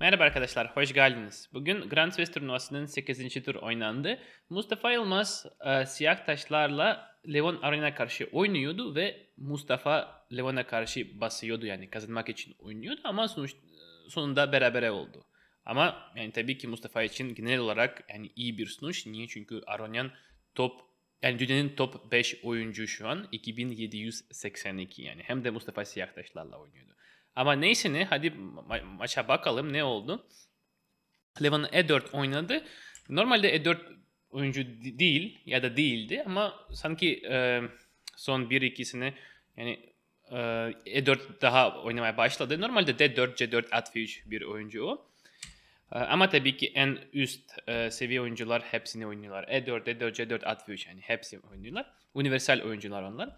Merhaba arkadaşlar, hoş geldiniz. Bugün Grand Swiss turnuvasının 8. tur oynandı. Mustafa Yılmaz e, siyah taşlarla Leon Arena karşı oynuyordu ve Mustafa Leon'a karşı basıyordu yani kazanmak için oynuyordu ama sonuç, e, sonunda berabere oldu. Ama yani tabii ki Mustafa için genel olarak yani iyi bir sonuç. Niye? Çünkü Aronian top yani dünyanın top 5 oyuncu şu an 2782 yani hem de Mustafa Siyahtaşlarla oynuyordu. Ama neyse ne hadi ma- maça bakalım ne oldu. Levan E4 oynadı. Normalde E4 oyuncu değil ya da değildi ama sanki e, son 1-2'sini yani e, E4 daha oynamaya başladı. Normalde D4, C4, at 3 bir oyuncu o. E, ama tabii ki en üst e, seviye oyuncular hepsini oynuyorlar. E4, D4, C4, at 3 yani hepsi oynuyorlar. Universal oyuncular onlar.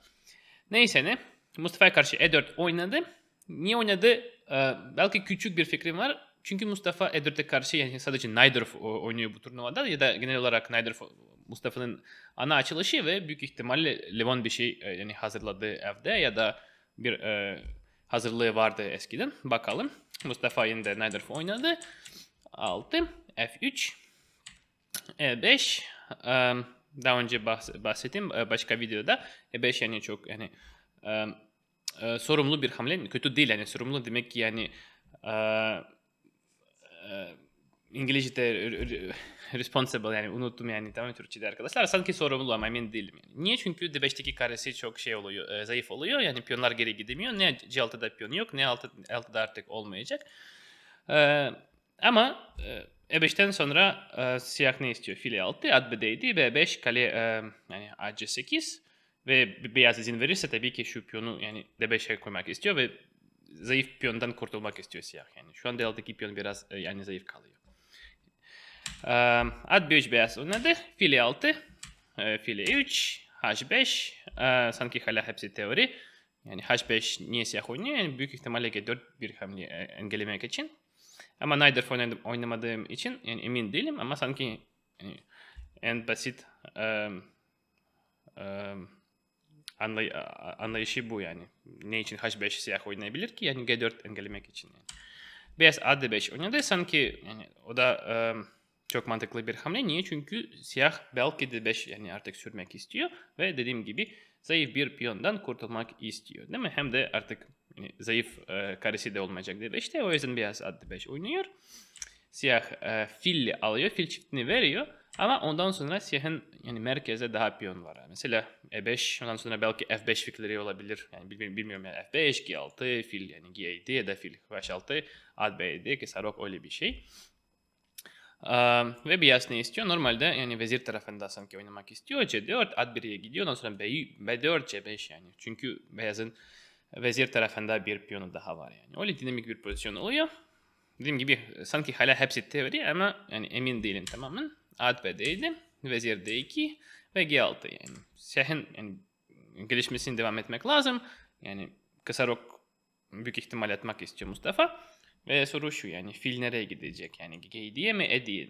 Neyse ne Mustafa karşı E4 oynadı. Niye oynadı? Ee, belki küçük bir fikrim var. Çünkü Mustafa Edward'e karşı yani sadece Najdorf oynuyor bu turnuvada ya da genel olarak Najdorf Mustafa'nın ana açılışı ve büyük ihtimalle Levon bir şey yani hazırladı evde ya da bir e, hazırlığı vardı eskiden. Bakalım. Mustafa yine de Najdorf oynadı. 6, F3, E5. E, daha önce bahsettim e, başka videoda. E5 yani çok yani e, e, sorumlu bir hamle. Kötü değil yani sorumlu demek ki yani e, e, İngilizce'de responsible yani unuttum yani tamam Türkçe'de arkadaşlar sanki sorumlu ama emin değilim. Yani. Niye? Çünkü D5'teki karesi çok şey oluyor, e, zayıf oluyor. Yani piyonlar geri gidemiyor. Ne C6'da piyon yok ne 6, 6'da artık olmayacak. E, ama e, E5'ten sonra e, siyah ne istiyor? File 6 at B7 B5 kale e, yani AC8 ve beyaz izin verirse tabii ki şu piyonu yani D5'e koymak istiyor ve zayıf piyondan kurtulmak istiyor siyah. Yani şu anda D6'daki piyon biraz e, yani zayıf kalıyor. Um, at B3 beyaz oynadı. Fili 6, e, fili 3, H5. E, sanki hala hepsi teori. Yani H5 niye siyah oynuyor? Yani büyük ihtimalle G4 bir hamle e, engellemek için. Ama Knight oynadım, oynamadığım için yani emin değilim ama sanki yani en basit um, um, anlay anlayışı bu yani. Ne için H5 siyah oynayabilir ki? Yani G4 engellemek için. Yani. Beyaz AD5 oynadı sanki yani o da e, çok mantıklı bir hamle. Niye? Çünkü siyah belki de 5 yani artık sürmek istiyor ve dediğim gibi zayıf bir piyondan kurtulmak istiyor. Değil mi? Hem de artık yani zayıf e, karesi de olmayacak D5'te. O yüzden beyaz AD5 oynuyor. Siyah e, filli alıyor. Fil çiftini veriyor. Ama ondan sonra siyahın yani merkeze daha piyon var. Mesela E5 ondan sonra belki F5 fikirleri olabilir. Yani bilmiyorum, bilmiyorum yani F5, G6, fil yani G7 ya da fil H6, at B7, kesarok öyle bir şey. Ee, ve beyaz ne istiyor? Normalde yani vezir tarafında sanki oynamak istiyor. C4, at 1'e gidiyor. Ondan sonra B4, C5 yani. Çünkü beyazın vezir tarafında bir piyonu daha var yani. Öyle dinamik bir pozisyon oluyor. Dediğim gibi sanki hala hepsi teori ama yani emin değilim tamamen at B7, vezir D2 ve G6 yani. Şahin yani gelişmesini devam etmek lazım. Yani kasarok büyük ihtimal atmak istiyor Mustafa. Ve soru şu yani fil nereye gidecek? Yani G7'ye mi E7'ye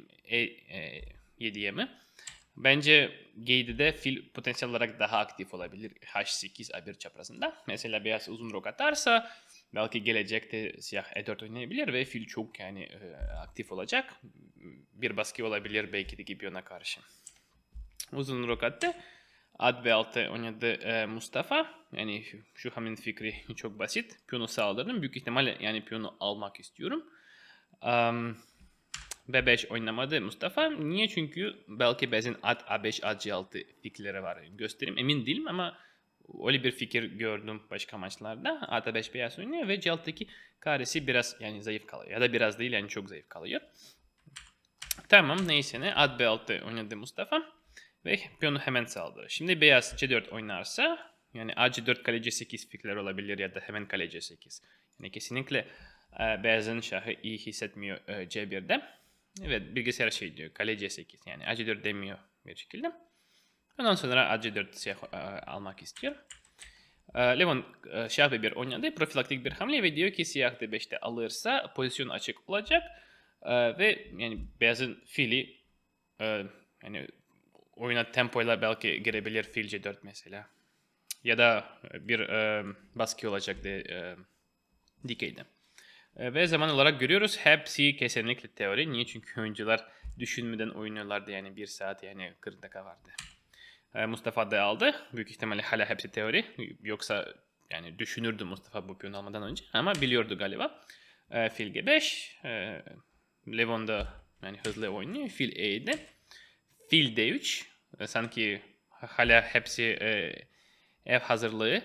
mi? E, e, mi? Bence G7'de fil potansiyel olarak daha aktif olabilir H8 A1 çaprazında. Mesela beyaz uzun rok atarsa belki gelecekte siyah e oynayabilir ve fil çok yani e, aktif olacak. Bir baskı olabilir belki de Gibiyon'a karşı. Uzun rokatta Ad ve altı oynadı e, Mustafa. Yani şu hamlenin fikri çok basit. Piyonu sağlarım. Büyük ihtimalle yani piyonu almak istiyorum. Um, B5 oynamadı Mustafa. Niye? Çünkü belki bazen ad A5, at C6 fikirleri var. Göstereyim. Emin değilim ama öyle bir fikir gördüm başka maçlarda. Ata 5 beyaz oynuyor ve Celt'teki karesi biraz yani zayıf kalıyor. Ya da biraz değil yani çok zayıf kalıyor. Tamam neyse ne. At B6 oynadı Mustafa. Ve piyonu hemen saldırı. Şimdi beyaz C4 oynarsa yani A 4 kale C8 fikirler olabilir ya da hemen kale C8. Yani kesinlikle e, beyazın şahı iyi hissetmiyor e, C1'de. Evet bilgisayar şey diyor kale C8 yani A 4 demiyor bir şekilde. Ondan sonra AC4 siyah e, almak istiyor. E, Levon e, siyah bir 1 oynadı. Profilaktik bir hamle ve diyor ki siyah D5'te alırsa pozisyon açık olacak. Ve yani beyazın fili yani oyuna tempoyla belki girebilir fil C4 mesela. Ya da bir baskı olacak de dikeyde. Ve zaman olarak görüyoruz hepsi kesinlikle teori. Niye? Çünkü oyuncular düşünmeden oynuyorlardı yani bir saat yani 40 dakika vardı. Ee, Mustafa da aldı. Büyük ihtimalle hala hepsi teori. Yoksa yani düşünürdü Mustafa bu piyonu almadan önce. Ama biliyordu galiba. E, fil G5. E, Levon da yani hızlı oynuyor. Fil E'de. Fil D3. E, ee, sanki hala hepsi e, ev hazırlığı.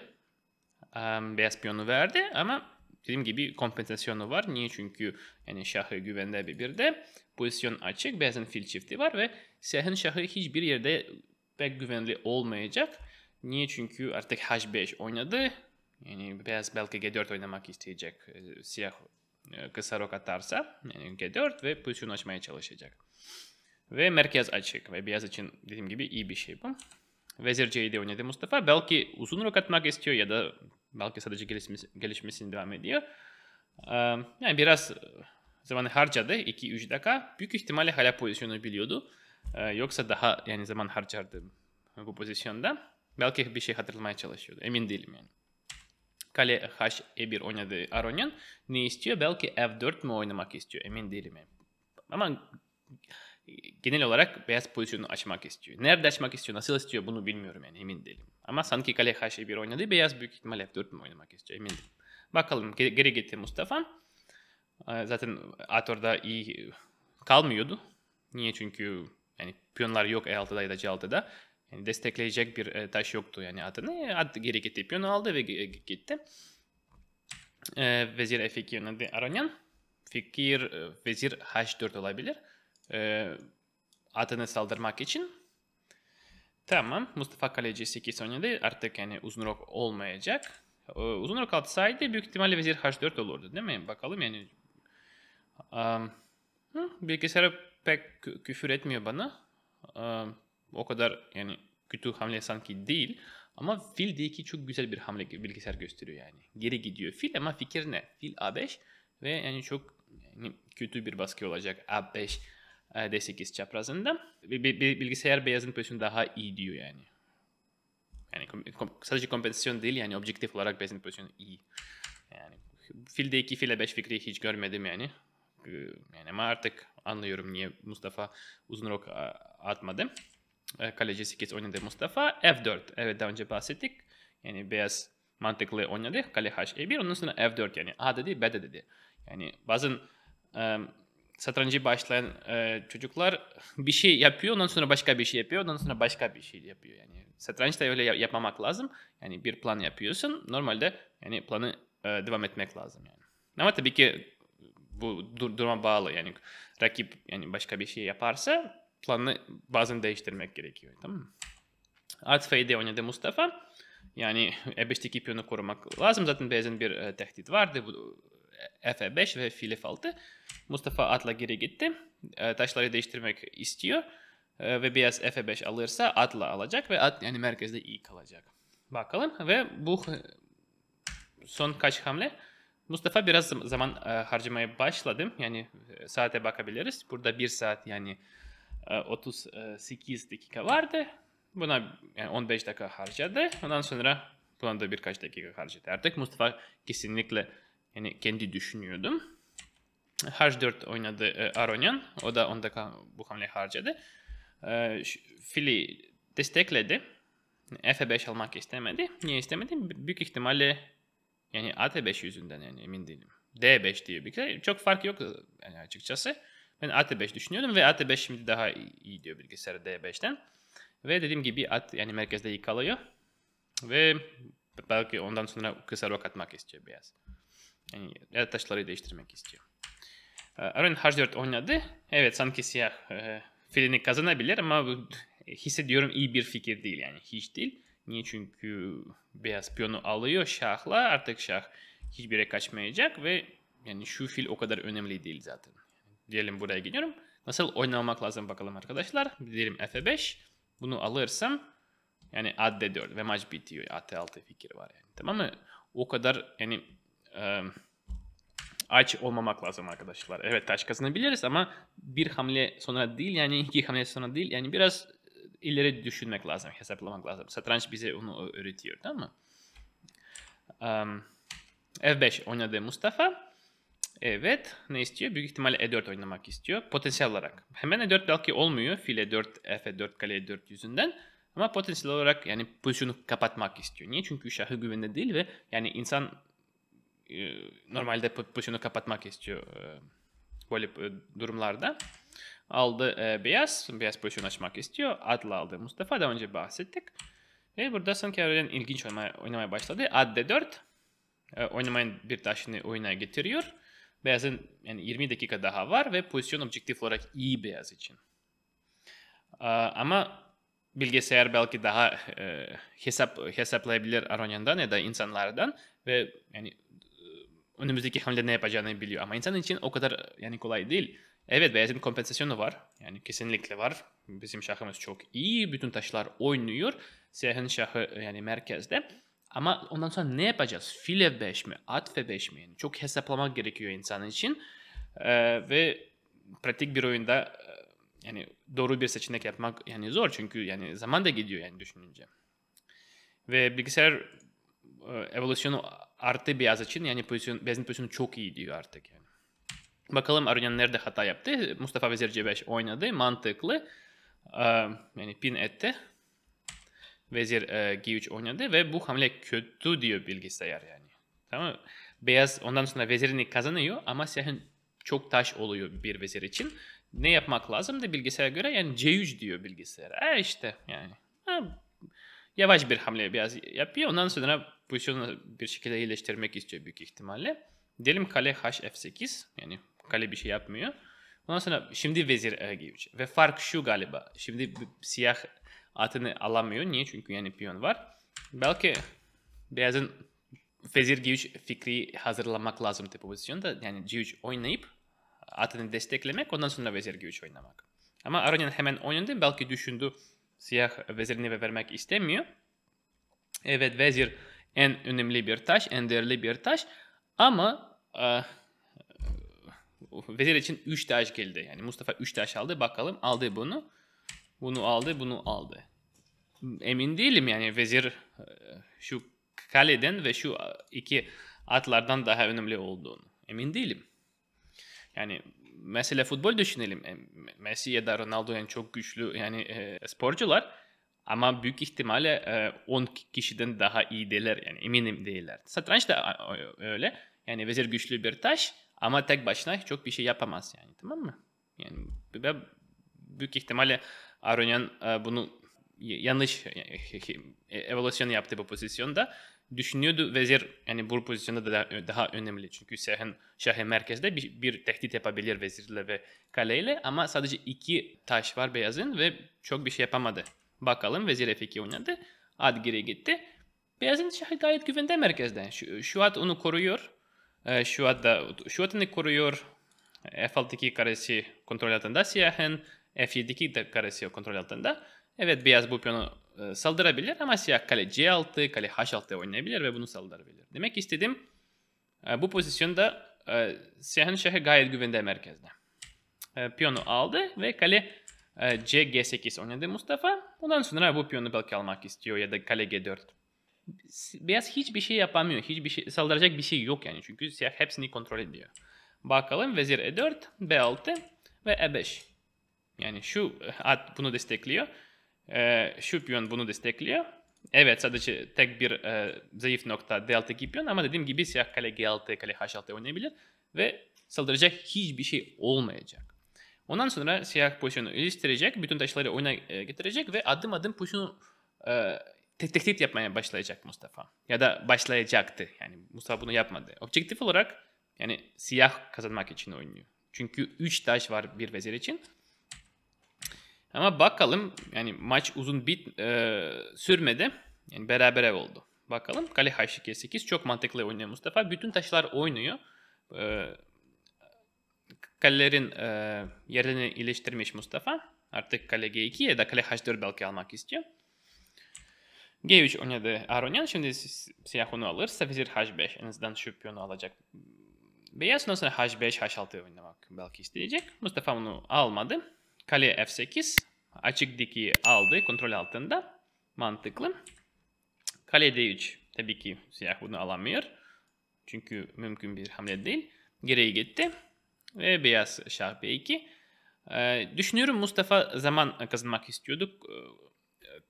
E, beyaz piyonu verdi ama dediğim gibi kompensasyonu var. Niye? Çünkü yani şahı güvende bir de pozisyon açık. Beyazın fil çifti var ve siyahın şahı hiçbir yerde pek güvenli olmayacak. Niye? Çünkü artık H5 oynadı. Yani biraz belki G4 oynamak isteyecek e, siyah e, kısa rok atarsa. Yani G4 ve pozisyon açmaya çalışacak. Ve merkez açık. Ve beyaz için dediğim gibi iyi bir şey bu. Vezir C7 oynadı Mustafa. Belki uzun rok atmak istiyor ya da belki sadece gelişmesi, gelişmesini devam ediyor. Yani biraz e, zamanı harcadı 2-3 dakika. Büyük ihtimalle hala pozisyonu biliyordu. Ee, yoksa daha yani zaman harcardım bu pozisyonda. Belki bir şey hatırlamaya çalışıyordu. Emin değilim yani. Kale H E1 oynadı Aronian. Ne istiyor? Belki F4 mü oynamak istiyor? Emin değilim. Yani. Ama genel olarak beyaz pozisyonu açmak istiyor. Nerede açmak istiyor, nasıl istiyor bunu bilmiyorum yani emin değilim. Ama sanki kale H1 e oynadı. Beyaz büyük ihtimal F4 mü oynamak istiyor emin değilim. Bakalım geri gitti Mustafa. Ee, zaten Ator'da iyi kalmıyordu. Niye? Çünkü yani piyonlar yok E6'da ya da C6'da. Yani destekleyecek bir e, taş yoktu yani atını. E, at geri gitti. Piyonu aldı ve gitti. E, vezir F2 yöneldi Aranyan. Fikir e, vezir H4 olabilir. E, atını saldırmak için. Tamam. Mustafa Kaleci 8 oynadı. Artık yani uzun rok olmayacak. Uzun rok atsaydı büyük ihtimalle vezir H4 olurdu değil mi? Bakalım yani. Um, bilgisayara pek küfür etmiyor bana. o kadar yani kötü hamle sanki değil. Ama fil D2 çok güzel bir hamle bilgisayar gösteriyor yani. Geri gidiyor fil ama fikir ne? Fil A5 ve yani çok yani kötü bir baskı olacak A5 D8 çaprazında. Bilgisayar beyazın pozisyonu daha iyi diyor yani. Yani sadece kompensasyon değil yani objektif olarak beyazın pozisyonu iyi. Yani fil D2 fil A5 fikri hiç görmedim yani. E, yani ama artık anlıyorum niye Mustafa uzun rok atmadı. E, kaleci 8 oynadı Mustafa. F4. Evet daha önce bahsettik. Yani beyaz mantıklı oynadı. Kale H1 e ondan sonra F4 yani A dedi B de dedi. Yani bazen um, satrancı başlayan çocuklar bir şey yapıyor ondan sonra başka bir şey yapıyor ondan sonra başka bir şey yapıyor yani satrançta öyle yapmamak lazım yani bir plan yapıyorsun normalde yani planı devam etmek lazım yani ama tabii ki bu dur- duruma bağlı yani rakip yani başka bir şey yaparsa planı bazen değiştirmek gerekiyor tamam mı? At Feyde oynadı Mustafa. Yani E5'teki piyonu korumak lazım. Zaten bazen bir e, tehdit vardı. Bu, e, F5 ve fil F6. Mustafa atla geri gitti. E, taşları değiştirmek istiyor. E, ve biraz F5 alırsa atla alacak ve at yani merkezde iyi kalacak. Bakalım ve bu e, son kaç hamle? Mustafa biraz zaman e, harcamaya başladım. Yani e, saate bakabiliriz. Burada bir saat yani e, 38 e, dakika vardı. Buna yani 15 dakika harcadı. Ondan sonra buna da birkaç dakika harcadı. Artık Mustafa kesinlikle yani kendi düşünüyordum. H4 oynadı Aronian e, Aronyan. O da 10 dakika bu hamle harcadı. E, fili destekledi. F5 almak istemedi. Niye istemedi? Büyük ihtimalle yani AT5 yüzünden yani emin değilim. D5 diye bir kere şey. çok fark yok e, yani açıkçası. Ben AT5 düşünüyordum ve AT5 şimdi daha iyi diyor bilgisayar D5'ten. Ve dediğim gibi at yani merkezde iyi kalıyor Ve belki ondan sonra kısa rok atmak istiyor biraz. Yani ya taşları değiştirmek istiyor. E, Aron H4 oynadı. Evet sanki siyah e, filini kazanabilir ama e, hissediyorum iyi bir fikir değil yani hiç değil. Niye? Çünkü beyaz piyonu alıyor şahla artık şah hiçbir yere kaçmayacak ve yani şu fil o kadar önemli değil zaten. Diyelim buraya gidiyorum. Nasıl oynamak lazım bakalım arkadaşlar. Diyelim f5. Bunu alırsam yani ad d4 ve maç bitiyor. at6 fikir var yani. Tamam mı? O kadar yani e, aç olmamak lazım arkadaşlar. Evet taş kazanabiliriz ama bir hamle sonra değil yani iki hamle sonra değil. Yani biraz ileri düşünmek lazım, hesaplamak lazım. Satranç bize onu öğretiyor, değil mi? Um, F5 oynadı Mustafa. Evet, ne istiyor? Büyük ihtimalle E4 oynamak istiyor. Potansiyel olarak. Hemen E4 belki olmuyor. File E4, F4, kale E4 yüzünden. Ama potansiyel olarak yani pozisyonu kapatmak istiyor. Niye? Çünkü şahı güvende değil ve yani insan e, normalde pozisyonu kapatmak istiyor e, böyle e, durumlarda aldı e, beyaz. Beyaz pozisyon açmak istiyor. Adla aldı Mustafa. Daha önce bahsettik. Ve burada sanki Aurelian ilginç oynamaya, oynamaya başladı. Ad D4. E, oynamayın bir taşını oyuna getiriyor. Beyazın yani 20 dakika daha var ve pozisyon objektif olarak iyi beyaz için. E, ama bilgisayar belki daha e, hesap hesaplayabilir Aronyan'dan ya da insanlardan ve yani e, önümüzdeki hamle ne yapacağını biliyor. Ama insan için o kadar yani kolay değil. Evet Beyaz'ın kompensasyonu var. Yani kesinlikle var. Bizim şahımız çok iyi. Bütün taşlar oynuyor. Siyahın şahı e, yani merkezde. Ama ondan sonra ne yapacağız? File 5 mi? At F5 mi? Yani çok hesaplamak gerekiyor insan için. Ee, ve pratik bir oyunda e, yani doğru bir seçenek yapmak yani zor çünkü yani zaman da gidiyor yani düşününce. Ve bilgisayar e, evolüsyonu artı beyaz için yani pozisyon, beyazın pozisyonu çok iyi diyor artık yani. Bakalım Arunyan nerede hata yaptı. Mustafa Vezir C5 oynadı. Mantıklı. yani pin etti. Vezir G3 oynadı ve bu hamle kötü diyor bilgisayar yani. Tamam mı? Beyaz ondan sonra vezirini kazanıyor ama siyahın çok taş oluyor bir vezir için. Ne yapmak lazım da bilgisayara göre yani C3 diyor bilgisayar. E işte yani. yavaş bir hamle beyaz yapıyor. Ondan sonra pozisyonu bir şekilde iyileştirmek istiyor büyük ihtimalle. Diyelim kale h f8 yani kale bir şey yapmıyor. Ondan sonra şimdi vezir Ergeviç. Ve fark şu galiba. Şimdi siyah atını alamıyor. Niye? Çünkü yani piyon var. Belki beyazın vezir G3 fikri hazırlamak lazım bu pozisyonda. Yani G3 oynayıp atını desteklemek ondan sonra vezir G3 oynamak. Ama Aronian hemen oynadı. Belki düşündü siyah vezirini vermek istemiyor. Evet vezir en önemli bir taş, en değerli bir taş. Ama uh, Vezir için 3 taş geldi. Yani Mustafa 3 taş aldı. Bakalım aldı bunu. Bunu aldı, bunu aldı. Emin değilim yani vezir e, şu kaleden ve şu iki atlardan daha önemli olduğunu. Emin değilim. Yani mesela futbol düşünelim. E, Messi ya da Ronaldo yani çok güçlü yani e, sporcular ama büyük ihtimalle e, kişiden daha iyi değiller yani eminim değiller. Satranç da öyle. Yani vezir güçlü bir taş ama tek başına çok bir şey yapamaz yani tamam mı? Yani ben büyük ihtimalle Aronian e, bunu yanlış e, evolasyon yaptı bu pozisyonda. Düşünüyordu vezir yani bu pozisyonda da daha, önemli. Çünkü şahın, şahın merkezde bir, bir tehdit yapabilir vezirle ve kaleyle ama sadece iki taş var beyazın ve çok bir şey yapamadı. Bakalım vezir f2 oynadı. At geri gitti. Beyazın şahı gayet güvende merkezde. Şu, şu at onu koruyor şu adda şu ne koruyor. F6'daki karesi kontrol altında siyahın, F7'deki karesi kontrol altında. Evet beyaz bu piyonu saldırabilir ama siyah kale C6, kale H6 oynayabilir ve bunu saldırabilir. Demek istedim bu pozisyonda siyahın şahı gayet güvende merkezde. Piyonu aldı ve kale C G8 oynadı Mustafa. Ondan sonra bu piyonu belki almak istiyor ya da kale G4 beyaz hiçbir şey yapamıyor. Hiçbir şey saldıracak bir şey yok yani. Çünkü siyah hepsini kontrol ediyor. Bakalım vezir e4, b6 ve e5. Yani şu eh, at bunu destekliyor. E, şu piyon bunu destekliyor. Evet sadece tek bir e, zayıf nokta d6 piyon ama dediğim gibi siyah kale g6, kale h6 oynayabilir. Ve saldıracak hiçbir şey olmayacak. Ondan sonra siyah pozisyonu iliştirecek, bütün taşları oyuna getirecek ve adım adım pozisyonu te- tehdit yapmaya başlayacak Mustafa. Ya da başlayacaktı. Yani Mustafa bunu yapmadı. Objektif olarak yani siyah kazanmak için oynuyor. Çünkü 3 taş var bir vezir için. Ama bakalım yani maç uzun bit e, sürmedi. Yani berabere oldu. Bakalım kale h8 çok mantıklı oynuyor Mustafa. Bütün taşlar oynuyor. E, kalelerin e, yerini iyileştirmiş Mustafa. Artık kale g2 ya da kale h4 belki almak istiyor. G3 oynadı Aronyan. Şimdi siyah onu alırsa vezir H5. En azından şu piyonu alacak. Beyaz ondan sonra H5, H6 oynamak belki isteyecek. Mustafa onu almadı. Kale F8. Açık diki aldı. Kontrol altında. Mantıklı. Kale D3. Tabii ki siyah bunu alamıyor. Çünkü mümkün bir hamle değil. Geriye gitti. Ve beyaz şah B2. Ee, düşünüyorum Mustafa zaman kazanmak istiyorduk. Ee,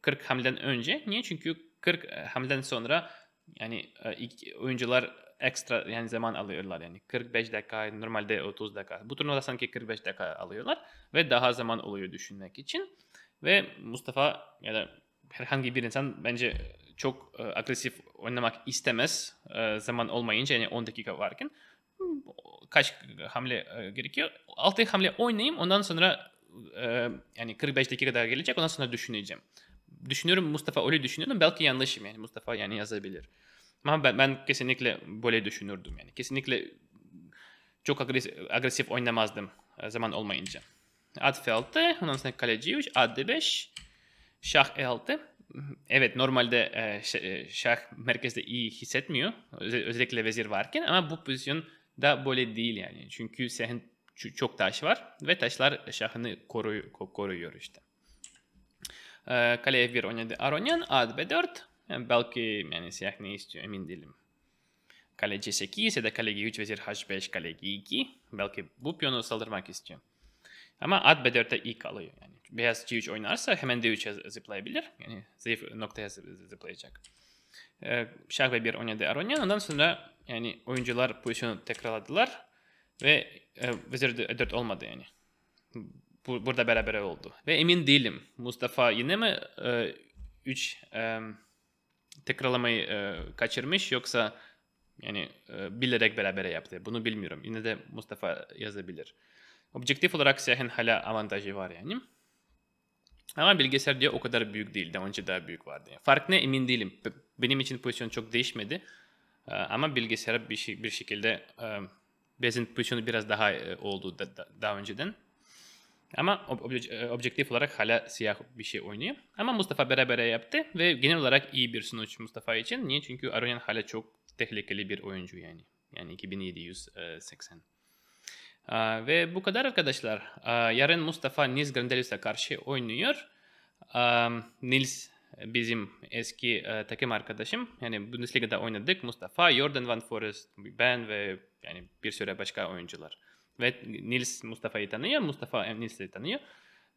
40 hamleden önce. Niye? Çünkü 40 e, hamleden sonra yani e, oyuncular ekstra yani zaman alıyorlar yani 45 dakika normalde 30 dakika bu turnuvada sanki 45 dakika alıyorlar ve daha zaman oluyor düşünmek için ve Mustafa ya da herhangi bir insan bence çok e, agresif oynamak istemez e, zaman olmayınca yani 10 dakika varken kaç hamle e, gerekiyor 6 hamle oynayayım ondan sonra e, yani 45 dakika daha gelecek ondan sonra düşüneceğim düşünüyorum Mustafa öyle düşünüyorum. Belki yanlışım yani Mustafa yani yazabilir. Ama ben, ben kesinlikle böyle düşünürdüm yani. Kesinlikle çok agresif, agresif oynamazdım e, zaman olmayınca. At F6, ondan sonra kaleci 3, at D5, şah E6. Evet normalde e, e, şah merkezde iyi hissetmiyor. Özellikle vezir varken ama bu pozisyon da böyle değil yani. Çünkü sen çok taş var ve taşlar şahını koruyor, koruyor işte kaleye 1 oynadı Aronyan, at B4. belki yani siyah ne istiyor emin değilim. Kale C8 ya da kale G3 vezir H5 iki, Belki bu piyonu saldırmak istiyor. Ama at B4'te iyi kalıyor. Yani beyaz C3 oynarsa hemen D3'e zıplayabilir. Yani zayıf noktaya zıplayacak. Ee, şah B1 oynadı Aronyan. Ondan sonra yani oyuncular pozisyonu tekrarladılar. Ve e, vezir D4 olmadı yani bu, burada beraber oldu. Ve emin değilim Mustafa yine mi 3 e, e, tekrarlamayı e, kaçırmış yoksa yani e, bilerek beraber yaptı. Bunu bilmiyorum. Yine de Mustafa yazabilir. Objektif olarak siyahın hala avantajı var yani. Ama bilgisayar diye o kadar büyük değil. Daha önce daha büyük vardı. Yani fark ne emin değilim. Benim için pozisyon çok değişmedi. E, ama bilgisayar bir, bir şekilde e, bazen pozisyonu biraz daha e, oldu da, da, daha önceden. Ama ob- e, objektif olarak hala siyah bir şey oynuyor. Ama Mustafa beraber yaptı ve genel olarak iyi bir sonuç Mustafa için. Niye? Çünkü Aronian hala çok tehlikeli bir oyuncu yani. Yani 2780. E, Aa, ve bu kadar arkadaşlar. Aa, yarın Mustafa Nils Grandelis'e karşı oynuyor. Aa, Nils bizim eski e, takım arkadaşım. Yani Bundesliga'da oynadık. Mustafa, Jordan Van Forest, ben ve yani bir süre başka oyuncular ve Nils Mustafa'yı tanıyor. Mustafa Nils'i tanıyor.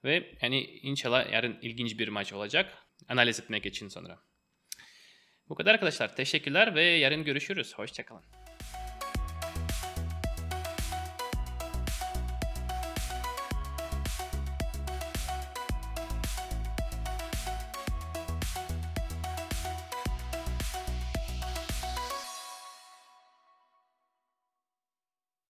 Ve yani inşallah yarın ilginç bir maç olacak. Analiz etmek için sonra. Bu kadar arkadaşlar. Teşekkürler ve yarın görüşürüz. Hoşçakalın.